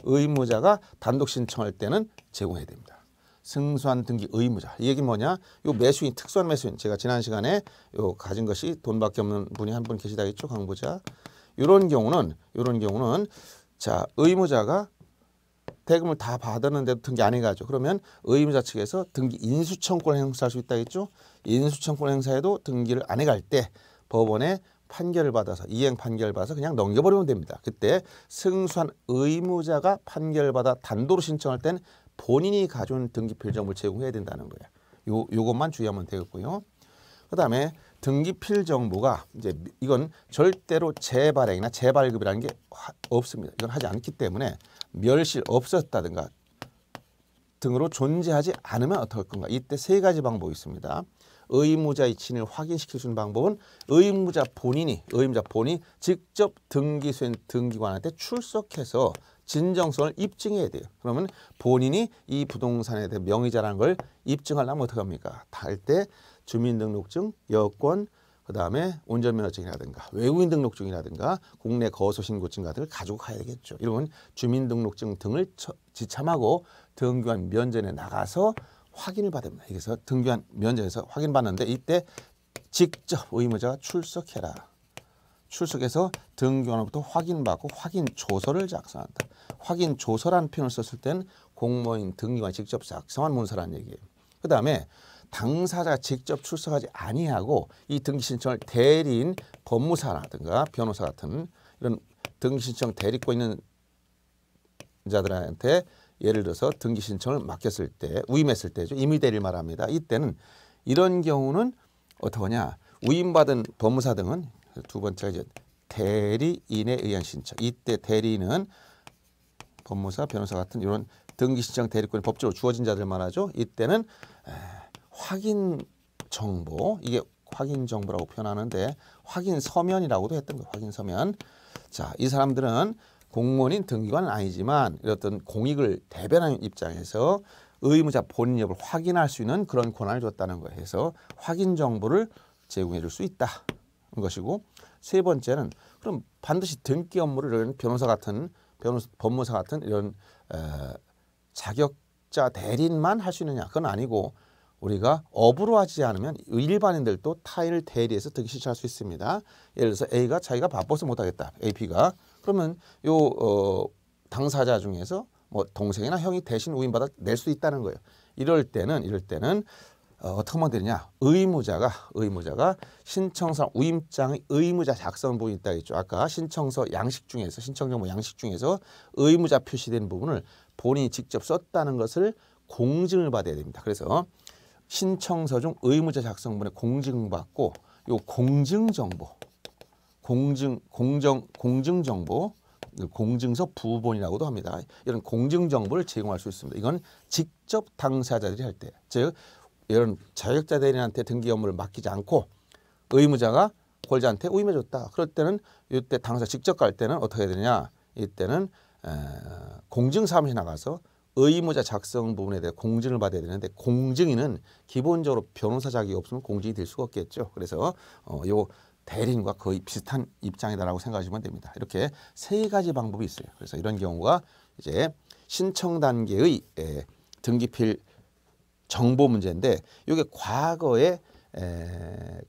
의무자가 단독 신청할 때는 제공해야 됩니다. 승소한 등기 의무자. 이 얘기 뭐냐? 요 매수인 특수한 매수인. 제가 지난 시간에 요 가진 것이 돈밖에 없는 분이 한 분 계시다 했죠, 강보자. 요런 경우는 요런 경우는 자, 의무자가 대금을 다 받았는데도 등기 안해가지고 그러면 의무자 측에서 등기 인수청권 행사할 수 있다 했죠. 인수청권 행사에도 등기를 안 해갈 때 법원에 판결을 받아서 이행 판결 을 받아서 그냥 넘겨버리면 됩니다. 그때 승소한 의무자가 판결 을 받아 단도로 신청할 때는 본인이 가져온 등기필정을 제공해야 된다는 거예요. 요 요것만 주의하면 되겠고요. 그다음에 등기필 정보가 이제 이건 절대로 재발행이나 재발급이라는 게 없습니다. 이건 하지 않기 때문에 멸실 없었다든가 등으로 존재하지 않으면 어떨 건가? 이때 세 가지 방법이 있습니다. 의무자의 진을 확인시킬 수 있는 방법은 의무자 본인이 의무자 본인 직접 등기소인 등기관한테 출석해서 진정성을 입증해야 돼요. 그러면 본인이 이 부동산에 대해 명의자라는 걸 입증하려면 어떻게 합니까? 할때 주민등록증, 여권, 그 다음에 운전면허증이라든가 외국인 등록증이라든가 국내 거소신고증 같은 걸 가지고 가야 되겠죠. 이런 주민등록증 등을 지참하고 등교한 면전에 나가서 확인을 받습니다. 그래서 등교한 면전에서 확인받는데 이때 직접 의무자가 출석해라. 출석해서 등교원부터 확인받고 확인 조서를 작성한다. 확인 조서라는 표현을 썼을 때 공무원 등기관 직접 작성한 문서라는 얘기예요. 그 다음에 당사자 직접 출석하지 아니하고 이 등기 신청을 대리인 법무사라든가 변호사 같은 이런 등기 신청 대리권 있는 자들한테 예를 들어서 등기 신청을 맡겼을 때 위임했을 때죠. 임의 대리를 말합니다. 이때는 이런 경우는 어떠냐 위임받은 법무사 등은 두 번째가 이제 대리인에 의한 신청. 이때 대리인은 법무사, 변호사 같은 이런 등기 신청 대리권이 법적으로 주어진 자들 말하죠. 이때는 에, 확인 정보 이게 확인 정보라고 표현하는데 확인 서면이라고도 했던 거예요. 확인 서면. 자, 이 사람들은 공무원인 등기관은 아니지만 어떤 공익을 대변하는 입장에서 의무자 본인 여부를 확인할 수 있는 그런 권한을 줬다는 거예요. 그서 확인 정보를 제공해 줄 수 있다. 것이고 세 번째는 그럼 반드시 등기 업무를 이런 변호사 같은 변호사 법무사 같은 이런 에, 자격자 대리인만 할 수 있느냐 그건 아니고 우리가 업으로 하지 않으면 일반인들도 타인을 대리해서 득이 실천할 수 있습니다. 예를 들어서 A가 자기가 바빠서 못하겠다. AP가. 그러면 요 어, 당사자 중에서 뭐 동생이나 형이 대신 우인받아 낼 수 있다는 거예요. 이럴 때는 이럴 때는 어, 어떻게 하면 되느냐 의무자가 의무자가 신청서 우임장의 의무자 작성 부분이 있다 했죠 아까 신청서 양식 중에서 신청 정보 뭐 양식 중에서 의무자 표시된 부분을 본인이 직접 썼다는 것을 공증을 받아야 됩니다 그래서 신청서 중 의무자 작성분에 공증받고 요 공증 정보 공증 공정 공증 정보 공증서 부본이라고도 합니다. 이런 공증 정보를 제공할 수 있습니다. 이건 직접 당사자들이 할 때, 즉 이런 자격자들한테 대 등기 업무를 맡기지 않고 의무자가 골자한테 의임해줬다. 그럴 때는 이때 당사 직접 갈 때는 어떻게 되느냐? 이때는 에, 공증사무실 나가서 의무자 작성 부분에 대해 공증을 받아야 되는데 공증인은 기본적으로 변호사 자격이 없으면 공증이 될 수가 없겠죠. 그래서 어, 요 대리인과 거의 비슷한 입장이다라고 생각하시면 됩니다. 이렇게 세 가지 방법이 있어요. 그래서 이런 경우가 이제 신청 단계의 에, 예, 등기필 정보 문제인데 이게 과거에 에,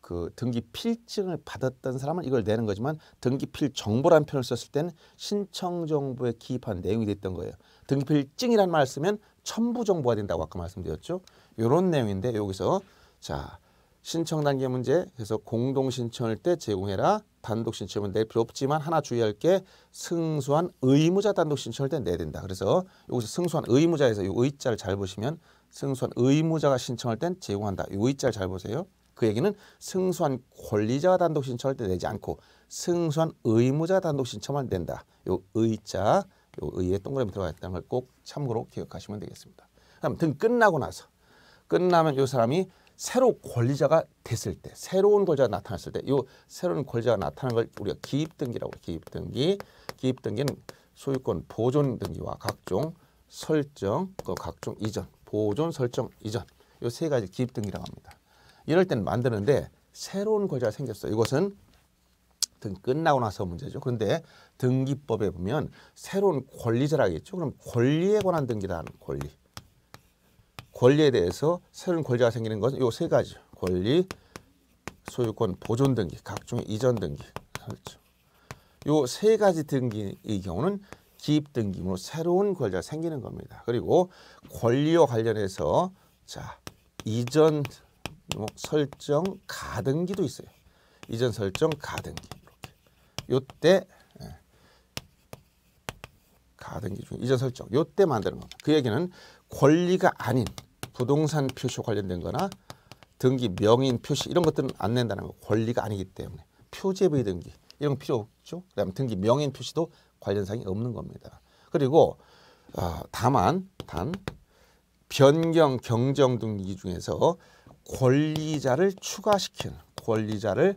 그 등기 필증을 받았던 사람은 이걸 내는 거지만 등기 필 정보란 표현을 썼을 때는 신청 정보에 기입한 내용이 됐던 거예요. 등필증이라는 말 쓰면 첨부 정보가 된다고 아까 말씀드렸죠. 이런 내용인데 여기서 자 신청 단계 문제 그래서 공동 신청일 때 제공해라 단독 신청은 낼 필요 없지만 하나 주의할 게 승소한 의무자 단독 신청일 때 내야 된다. 그래서 여기서 승소한 의무자에서 이 의자를 잘 보시면 승소한 의무자가 신청할 땐 제공한다. 이 의자를 잘 보세요. 그 얘기는 승소한 권리자가 단독 신청할 때 내지 않고 승소한 의무자 단독 신청만 낸다. 이 의자 의의 동그라미 들어가 있다는 걸 꼭 참고로 기억하시면 되겠습니다. 그럼 등 끝나고 나서 끝나면 이 사람이 새로 권리자가 됐을 때 새로운 권리자가 나타났을 때이 새로운 권리자가 나타난 걸 우리가 기입등기라고 해요. 기입등기. 기입등기는 소유권 보존 등기와 각종 설정, 그 각종 이전, 보존, 설정, 이전 이 세 가지 기입등기라고 합니다. 이럴 때는 만드는데 새로운 권리자가 생겼어요. 이것은 등 끝나고 나서 문제죠. 그런데 등기법에 보면 새로운 권리자라고 했죠. 그럼 권리에 관한 등기라는 권리. 권리에 대해서 새로운 권리가 생기는 것은 이 세 가지. 권리, 소유권, 보존 등기, 각종 이전 등기. 그렇죠. 이세 가지 등기의 경우는 기입 등기로 새로운 권리가 생기는 겁니다. 그리고 권리와 관련해서 자, 이전 뭐 설정 가등기도 있어요. 이전 설정 가등기. 요때 예. 가등 기준 이전 설정 요때 만드는 겁니다. 그 얘기는 권리가 아닌 부동산 표시 와 관련된 거나 등기 명인 표시 이런 것들은 안 낸다는 거 권리가 아니기 때문에 표제부의 등기 이런 거 필요 없죠. 그다음 등기 명인 표시도 관련상이 없는 겁니다. 그리고 어, 다만 단 변경 경정 등기 중에서 권리자를 추가시키는 권리자를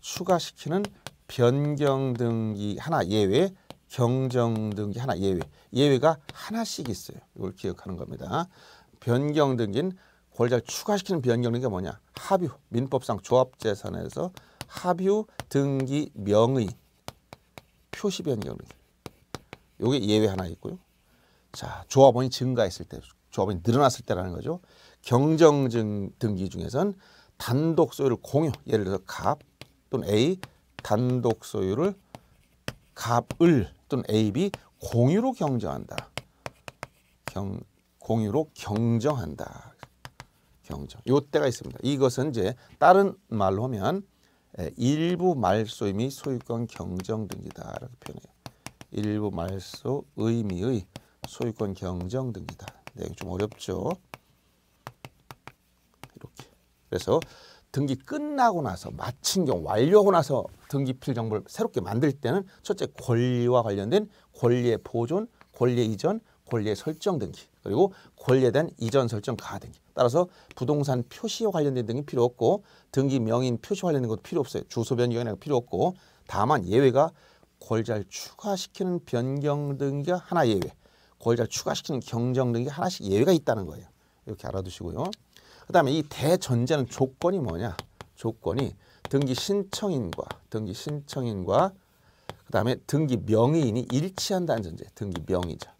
추가시키는 변경 등기 하나 예외, 경정 등기 하나 예외. 예외가 하나씩 있어요. 이걸 기억하는 겁니다. 변경 등기는 권리자를 추가시키는 변경 등기가 뭐냐? 합유, 민법상 조합재산에서 합유 등기 명의 표시 변경 등기. 요게 예외 하나 있고요. 자, 조합원이 증가했을 때, 조합원이 늘어났을 때라는 거죠. 경정 등기 중에선 단독 소유를 공유, 예를 들어서 갑 또는 A 단독 소유를 갑을 또는 AB 공유로 경정한다. 경, 공유로 경정한다. 경정. 요때가 있습니다. 이것은 이제 다른 말로 하면 일부 말소임이 소유권 경정 등기다. 이렇게 표현해요. 일부 말소 의미의 소유권 경정 등기다. 네, 좀 어렵죠. 이렇게. 그래서 등기 끝나고 나서 마친 경우 완료하고 나서 등기필 정보를 새롭게 만들 때는 첫째 권리와 관련된 권리의 보존, 권리의 이전, 권리의 설정 등기 그리고 권리에 대한 이전 설정 가 등기 따라서 부동산 표시와 관련된 등기 필요 없고 등기 명인 표시 와 관련된 것도 필요 없어요. 주소 변경이나 필요 없고 다만 예외가 골자를 추가시키는 변경 등기가 하나 예외 골자를 추가시키는 경정 등기 하나씩 예외가 있다는 거예요. 이렇게 알아두시고요. 그 다음에 이 대전제는 조건이 뭐냐? 조건이 등기 신청인과 등기 신청인과 그 다음에 등기 명의인이 일치한다는 전제, 등기 명의자.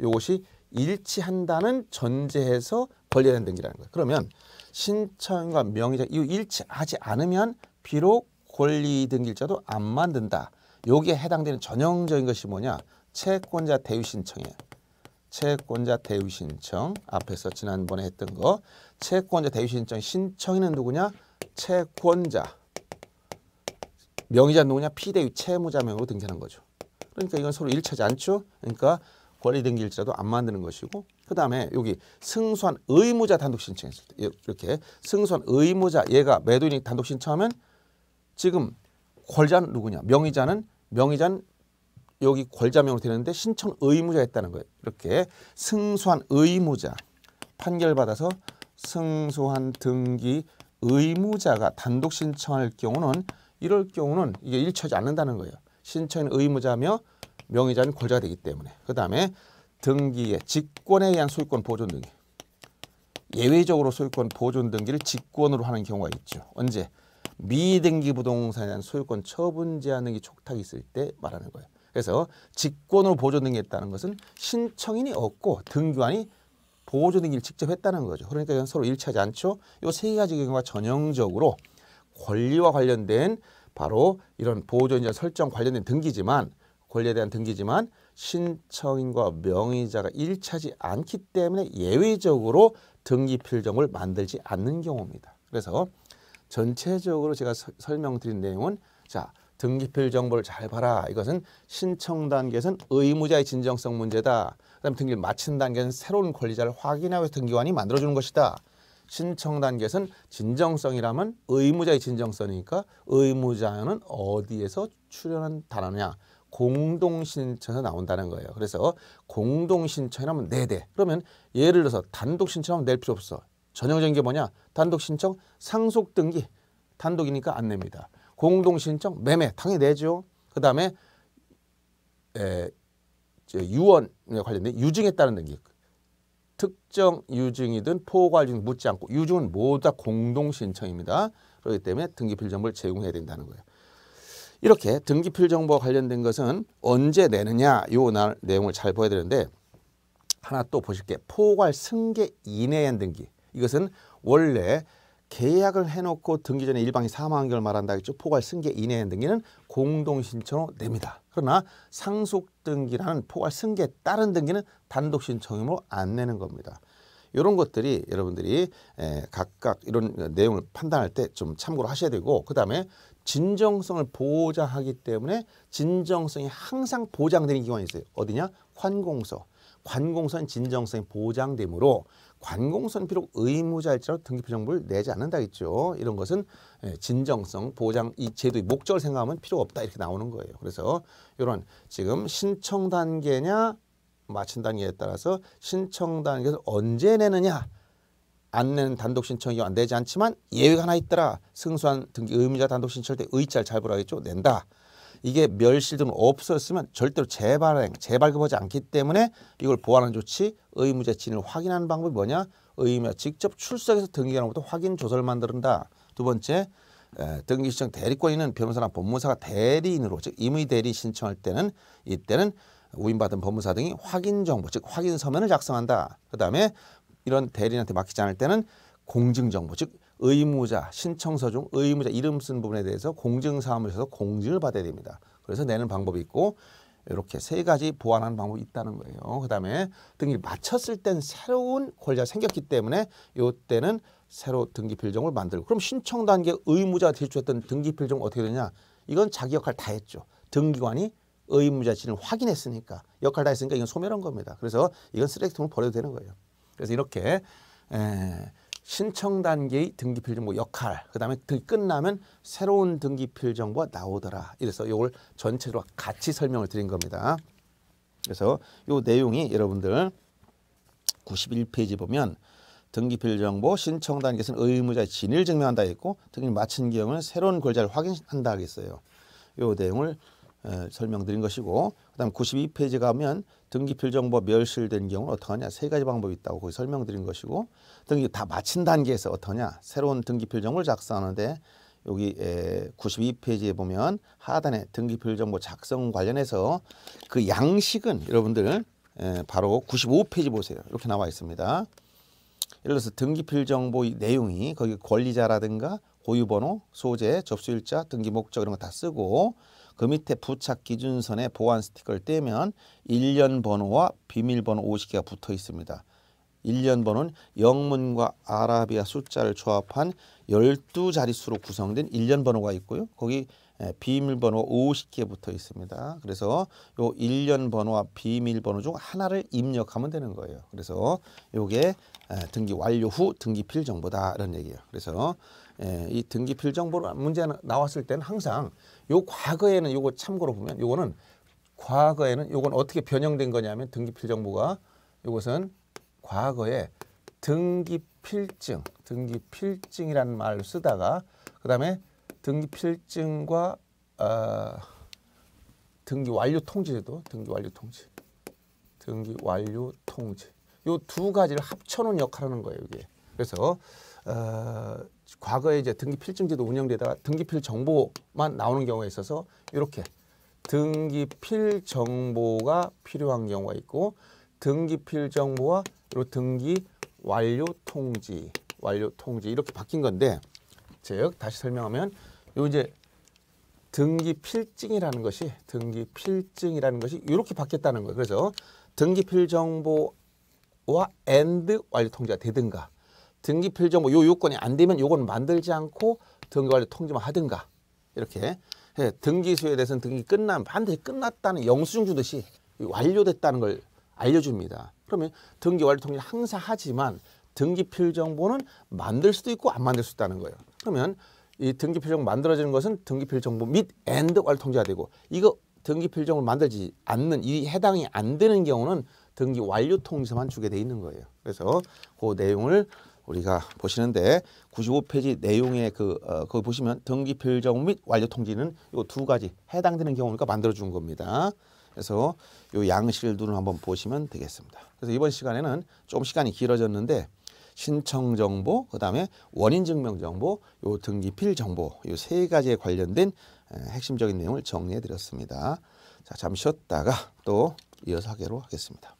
이것이 일치한다는 전제에서 권리된 등기라는 거예요. 그러면 신청과 인 명의자 이 일치하지 않으면 비록 권리 등기일자도 안 만든다. 여기에 해당되는 전형적인 것이 뭐냐? 채권자 대위 신청이에요. 채권자 대위 신청 앞에서 지난번에 했던 거 채권자 대위 신청 신청인은 누구냐 채권자 명의자 누구냐 피대위 채무자 명으로 등재한 거죠 그러니까 이건 서로 일치하지 않죠 그러니까 권리 등기일지라도 안 만드는 것이고 그 다음에 여기 승소한 의무자 단독 신청했을 때 예, 이렇게 승소한 의무자 얘가 매도인이 단독 신청하면 지금 권리자는 누구냐 명의자는 명의자는 여기 권자명으로 되는데 신청 의무자였다는 거예요. 이렇게 승소한 의무자 판결받아서 승소한 등기 의무자가 단독 신청할 경우는 이럴 경우는 이게 일치하지 않는다는 거예요. 신청인 의무자며 명의자는 권자가 되기 때문에 그 다음에 등기에 직권에 의한 소유권 보존 등기 예외적으로 소유권 보존 등기를 직권으로 하는 경우가 있죠. 언제? 미등기 부동산에 대한 소유권 처분 제한 등기 촉탁이 있을 때 말하는 거예요. 그래서 직권으로 보조 등기했다는 것은 신청인이 없고 등기관이 보조 등기를 직접 했다는 거죠. 그러니까 이건 서로 일치하지 않죠. 이 세 가지 경우가 전형적으로 권리와 관련된 바로 이런 보호조인자 설정 관련된 등기지만 권리에 대한 등기지만 신청인과 명의자가 일치하지 않기 때문에 예외적으로 등기 필정을 만들지 않는 경우입니다. 그래서 전체적으로 제가 서, 설명드린 내용은 자 등기필 정보를 잘 봐라. 이것은 신청 단계에서는 의무자의 진정성 문제다. 그다음에 등기를 마친 단계는 새로운 권리자를 확인하고 등기관이 만들어주는 것이다. 신청 단계에서는 진정성이라면 의무자의 진정성이니까 의무자는 어디에서 출연한 단어냐. 공동신청에서 나온다는 거예요. 그래서 공동신청이라면 네대 그러면 예를 들어서 단독 신청하면 낼 필요 없어. 전형적인 게 뭐냐. 단독 신청 상속 등기. 단독이니까 안 냅니다. 공동신청 매매 당연히 내죠. 그 다음에 유언에 관련된 유증에 따른 등기 특정 유증이든 포괄증 묻지 않고 유증은 모두 다 공동신청입니다. 그렇기 때문에 등기필 정보를 제공해야 된다는 거예요. 이렇게 등기필 정보와 관련된 것은 언제 내느냐 요 나, 내용을 잘 봐야 되는데 하나 또 보실게 포괄 승계 이내한 등기 이것은 원래 계약을 해놓고 등기 전에 일방이 사망한 걸 말한다 했죠. 포괄 승계 이내에 등기는 공동 신청으로 냅니다. 그러나 상속 등기라는 포괄 승계 다른 등기는 단독 신청으로 안 내는 겁니다. 이런 것들이 여러분들이 각각 이런 내용을 판단할 때 좀 참고로 하셔야 되고 그 다음에 진정성을 보장하기 때문에 진정성이 항상 보장되는 기관이 있어요. 어디냐? 관공서. 관공서는 진정성이 보장되므로 관공서는 비록 의무자일지라도 등기부정보를 내지 않는다겠죠. 이런 것은 예, 진정성, 보장, 이 제도의 목적을 생각하면 필요 없다 이렇게 나오는 거예요. 그래서 이런 지금 신청 단계냐 마친 단계에 따라서 신청 단계에서 언제 내느냐 안 내는 단독 신청이 안 되지 않지만 예외가 하나 있더라. 승소한 등기 의무자 단독 신청할 때 의자를 잘 보라겠죠. 낸다. 이게 멸실 등 없었으면 절대로 재발행, 재발급하지 않기 때문에 이걸 보완하는 조치, 의무자 진을 확인하는 방법이 뭐냐? 의무자 직접 출석해서 등기하는 것부터 확인 조서를 만든다. 두 번째, 에, 등기 신청 대리권 있는 변호사나 법무사가 대리인으로 즉 임의 대리 신청할 때는 이때는 우인받은 법무사 등이 확인 정보 즉 확인 서면을 작성한다. 그다음에 이런 대리인한테 맡기지 않을 때는 공증 정보 즉 의무자 신청서 중 의무자 이름 쓴 부분에 대해서 공증사무소에서 공증을 받아야 됩니다. 그래서 내는 방법이 있고 이렇게 세 가지 보완하는 방법이 있다는 거예요. 그다음에 등기 마쳤을 땐 새로운 권리가 생겼기 때문에 요때는 새로 등기 필정을 만들고 그럼 신청 단계 의무자가 제출했던 등기 필정 어떻게 되냐? 이건 자기 역할 다 했죠. 등기관이 의무자 진을 확인했으니까 역할 다 했으니까 이건 소멸한 겁니다. 그래서 이건 쓰레기통을 버려도 되는 거예요. 그래서 이렇게 에, 신청 단계의 등기 필 뭐 정보 역할 그다음에 그 끝나면 새로운 등기 필정보가 나오더라 이래서 이걸 전체로 적으 같이 설명을 드린 겁니다. 그래서 요 내용이 여러분들 91페이지 보면 등기필 정보 신청 단계에서는 의무자의 진위 증명한다 했고 등기 마친 경우는 새로운 골자를 확인한다 하겠어요. 요 내용을 에, 설명드린 것이고 그다음 92페이지 가면 등기 필정법 멸실된 경우는 어떠하냐 세 가지 방법이 있다고 거기 설명드린 것이고 등기 다 마친 단계에서 어떠냐 새로운 등기 필정보를 작성하는데 여기 92페이지에 보면 하단에 등기 필정보 작성 관련해서 그 양식은 여러분들 바로 95페이지 보세요. 이렇게 나와 있습니다. 예를 들어서 등기필 정보 의 내용이 거기 권리자라든가 고유번호, 소재, 접수일자, 등기 목적 이런 거 다 쓰고 그 밑에 부착 기준선에 보안 스티커를 떼면 일련 번호와 비밀번호 50개가 붙어 있습니다. 일련 번호는 영문과 아라비아 숫자를 조합한 열두 자릿수로 구성된 일련 번호가 있고요. 거기 예, 비밀번호 50개 붙어 있습니다. 그래서 요 일련 번호와 비밀번호 중 하나를 입력하면 되는 거예요. 그래서 요게 예, 등기 완료 후 등기필 정보다 이런 얘기예요. 그래서 예, 이 등기필 정보 문제 나왔을 때는 항상 요 과거에는 요거 참고로 보면 요거는 과거에는 요건 어떻게 변형된 거냐면 등기필 정보가 요것은 과거에 등기필증, 등기필증이라는 말을 쓰다가 그다음에 등기필증과 어, 등기 완료 통지제도, 등기 완료 통지, 등기 완료 통지 요 두 가지를 합쳐놓은 역할하는 을 거예요 이게. 그래서 어, 과거에 이제 등기필증제도 운영되다가 등기필 정보만 나오는 경우가 있어서 이렇게 등기필 정보가 필요한 경우가 있고 등기필 정보와 등기 완료 통지, 완료 통지 이렇게 바뀐 건데 즉 다시 설명하면 요 이제 등기 필증이라는 것이 등기 필증이라는 것이 이렇게 바뀌었다는 거예요. 그래서 등기 필정보와 엔드 완료 통지가 되든가 등기 필정 뭐요 요건이 안 되면 요건 만들지 않고 등기관리 통지만 하든가 이렇게 예, 등기수에 대해서는 등기 끝난 반드시 끝났다는 영수증 주듯이 완료됐다는 걸 알려줍니다. 그러면 등기 완료 통지 항상 하지만 등기필 정보는 만들 수도 있고 안 만들 수 있다는 거예요. 그러면 이 등기필 정보 만들어지는 것은 등기필 정보 및 앤드 완료 통지가 되고 이거 등기필 정보를 만들지 않는 이 해당이 안 되는 경우는 등기 완료 통지서만 주게 돼 있는 거예요. 그래서 그 내용을 우리가 보시는데 95페이지 내용의 그 어, 거기 보시면 등기 필정 및 완료 통지는 요 두 가지 해당되는 경우니까 그러니까 만들어 준 겁니다. 그래서 요 양실도를 한번 보시면 되겠습니다. 그래서 이번 시간에는 조금 시간이 길어졌는데 신청 정보, 그다음에 원인 증명 정보, 요 등기필 정보 요 세 가지에 관련된 핵심적인 내용을 정리해 드렸습니다. 자, 잠시 쉬었다가 또 이어서 하기로 하겠습니다.